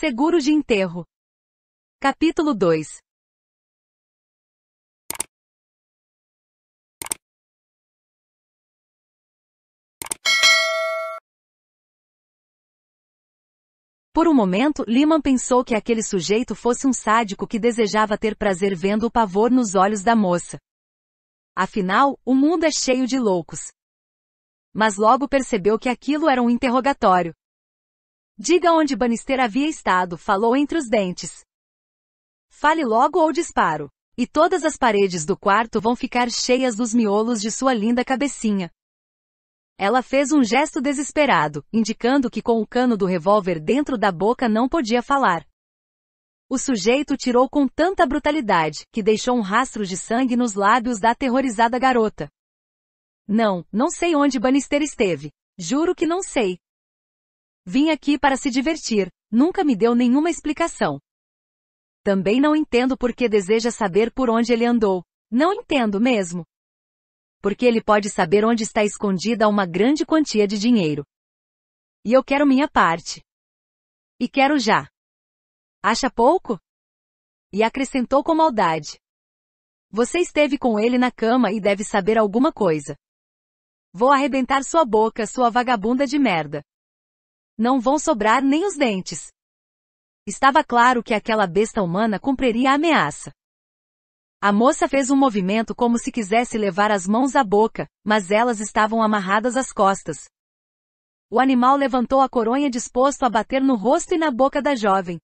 Seguro de enterro. Capítulo 2 Por um momento, Liman pensou que aquele sujeito fosse um sádico que desejava ter prazer vendo o pavor nos olhos da moça. Afinal, o mundo é cheio de loucos. Mas logo percebeu que aquilo era um interrogatório. Diga onde Bannister havia estado, falou entre os dentes. Fale logo ou disparo. E todas as paredes do quarto vão ficar cheias dos miolos de sua linda cabecinha. Ela fez um gesto desesperado, indicando que com o cano do revólver dentro da boca não podia falar. O sujeito tirou com tanta brutalidade que deixou um rastro de sangue nos lábios da aterrorizada garota. Não, não sei onde Bannister esteve. Juro que não sei. Vim aqui para se divertir, nunca me deu nenhuma explicação. Também não entendo por que deseja saber por onde ele andou. Não entendo mesmo. Porque ele pode saber onde está escondida uma grande quantia de dinheiro. E eu quero minha parte. E quero já. Acha pouco? E acrescentou com maldade. Você esteve com ele na cama e deve saber alguma coisa. Vou arrebentar sua boca, sua vagabunda de merda. Não vão sobrar nem os dentes. Estava claro que aquela besta humana cumpriria a ameaça. A moça fez um movimento como se quisesse levar as mãos à boca, mas elas estavam amarradas às costas. O animal levantou a coronha disposto a bater no rosto e na boca da jovem.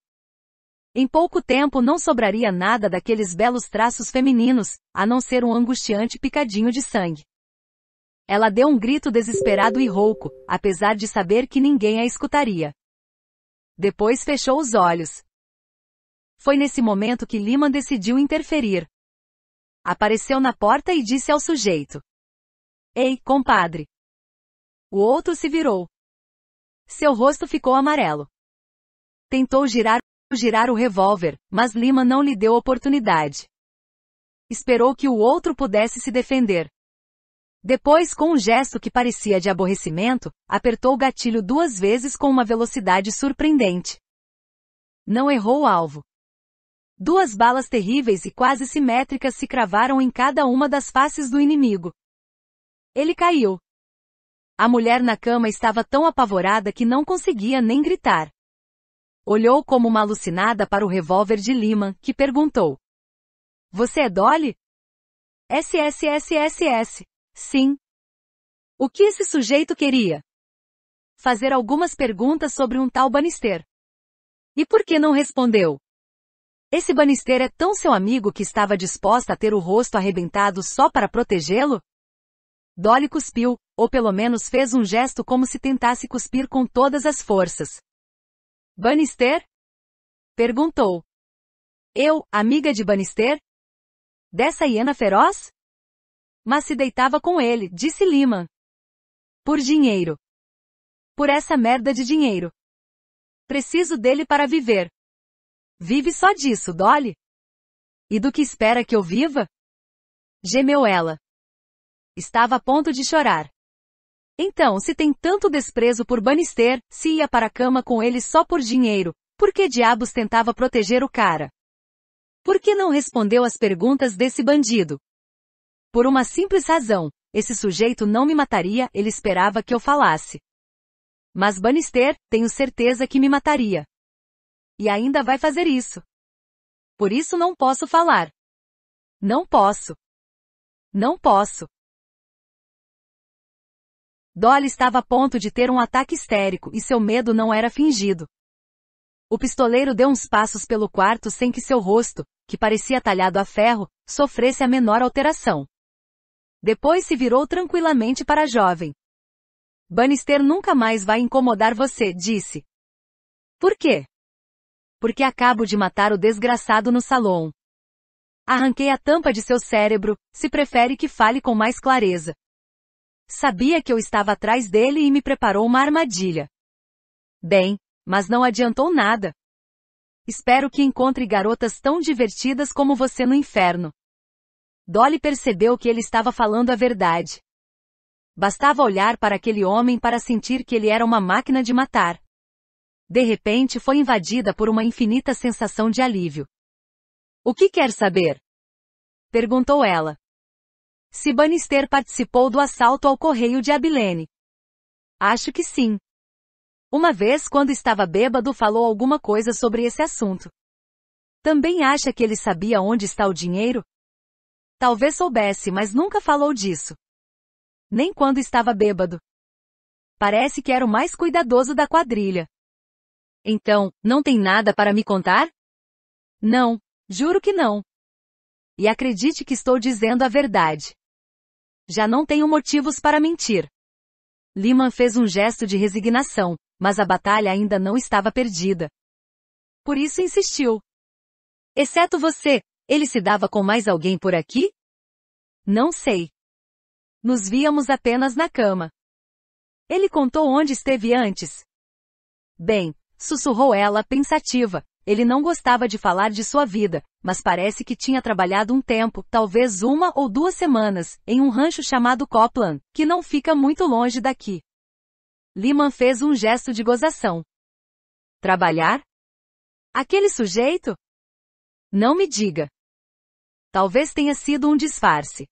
Em pouco tempo não sobraria nada daqueles belos traços femininos, a não ser um angustiante picadinho de sangue. Ela deu um grito desesperado e rouco, apesar de saber que ninguém a escutaria. Depois fechou os olhos. Foi nesse momento que Lima decidiu interferir. Apareceu na porta e disse ao sujeito: Ei, compadre! O outro se virou. Seu rosto ficou amarelo. Tentou girar, girar o revólver, mas Lima não lhe deu oportunidade. Esperou que o outro pudesse se defender. Depois, com um gesto que parecia de aborrecimento, apertou o gatilho duas vezes com uma velocidade surpreendente. Não errou o alvo. Duas balas terríveis e quase simétricas se cravaram em cada uma das faces do inimigo. Ele caiu. A mulher na cama estava tão apavorada que não conseguia nem gritar. Olhou como uma alucinada para o revólver de Lima, que perguntou: Você é Dolly? SSSSS. Sim. O que esse sujeito queria? Fazer algumas perguntas sobre um tal Bannister. E por que não respondeu? Esse Bannister é tão seu amigo que estava disposta a ter o rosto arrebentado só para protegê-lo? Dolly cuspiu, ou pelo menos fez um gesto como se tentasse cuspir com todas as forças. Bannister? Perguntou. Eu, amiga de Bannister? Dessa hiena feroz? Mas se deitava com ele, disse Lima. Por dinheiro. Por essa merda de dinheiro. Preciso dele para viver. Vive só disso, Dolly. E do que espera que eu viva? Gemeu ela. Estava a ponto de chorar. Então, se tem tanto desprezo por Bannister, se ia para a cama com ele só por dinheiro, por que diabos tentava proteger o cara? Por que não respondeu às perguntas desse bandido? Por uma simples razão, esse sujeito não me mataria, ele esperava que eu falasse. Mas Bannister, tenho certeza que me mataria. E ainda vai fazer isso. Por isso não posso falar. Não posso. Não posso. Dolly estava a ponto de ter um ataque histérico e seu medo não era fingido. O pistoleiro deu uns passos pelo quarto sem que seu rosto, que parecia talhado a ferro, sofresse a menor alteração. Depois se virou tranquilamente para a jovem. Bannister nunca mais vai incomodar você, disse. Por quê? Porque acabo de matar o desgraçado no salão. Arranquei a tampa de seu cérebro, se prefere que fale com mais clareza. Sabia que eu estava atrás dele e me preparou uma armadilha. Bem, mas não adiantou nada. Espero que encontre garotas tão divertidas como você no inferno. Dolly percebeu que ele estava falando a verdade. Bastava olhar para aquele homem para sentir que ele era uma máquina de matar. De repente foi invadida por uma infinita sensação de alívio. O que quer saber? Perguntou ela. Se Bannister participou do assalto ao correio de Abilene. Acho que sim. Uma vez, quando estava bêbado, falou alguma coisa sobre esse assunto. Também acha que ele sabia onde está o dinheiro? Talvez soubesse, mas nunca falou disso. Nem quando estava bêbado. Parece que era o mais cuidadoso da quadrilha. Então, não tem nada para me contar? Não, juro que não. E acredite que estou dizendo a verdade. Já não tenho motivos para mentir. Liman fez um gesto de resignação, mas a batalha ainda não estava perdida. Por isso insistiu. Exceto você, ele se dava com mais alguém por aqui? Não sei. Nos víamos apenas na cama. Ele contou onde esteve antes. Bem, sussurrou ela pensativa. Ele não gostava de falar de sua vida, mas parece que tinha trabalhado um tempo, talvez uma ou duas semanas, em um rancho chamado Copland, que não fica muito longe daqui. Liman fez um gesto de gozação. Trabalhar? Aquele sujeito? Não me diga. Talvez tenha sido um disfarce.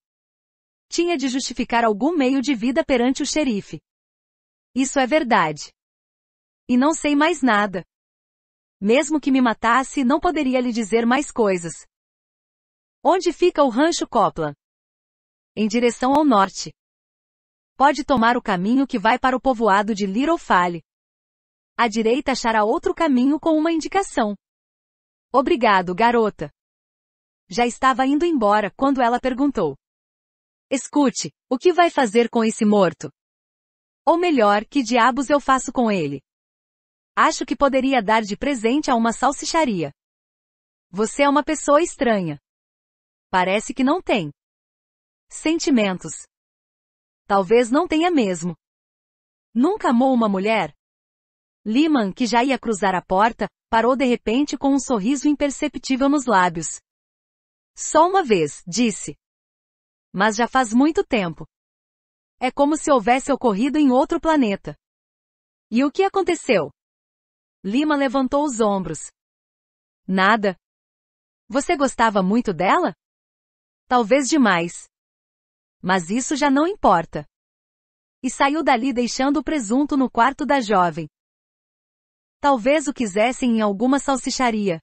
Tinha de justificar algum meio de vida perante o xerife. Isso é verdade. E não sei mais nada. Mesmo que me matasse, não poderia lhe dizer mais coisas. Onde fica o rancho Copla? Em direção ao norte. Pode tomar o caminho que vai para o povoado de Little Fale. À direita achará outro caminho com uma indicação. Obrigado, garota já estava indo embora quando ela perguntou. Escute, o que vai fazer com esse morto? Ou melhor, que diabos eu faço com ele? Acho que poderia dar de presente a uma salsicharia. Você é uma pessoa estranha. Parece que não tem. Sentimentos. Talvez não tenha mesmo. Nunca amou uma mulher? Liman, que já ia cruzar a porta, parou de repente com um sorriso imperceptível nos lábios. Só uma vez, disse. Mas já faz muito tempo. É como se houvesse ocorrido em outro planeta. E o que aconteceu? Lima levantou os ombros. Nada. Você gostava muito dela? Talvez demais. Mas isso já não importa. E saiu dali deixando o presunto no quarto da jovem. Talvez o quisessem em alguma salsicharia.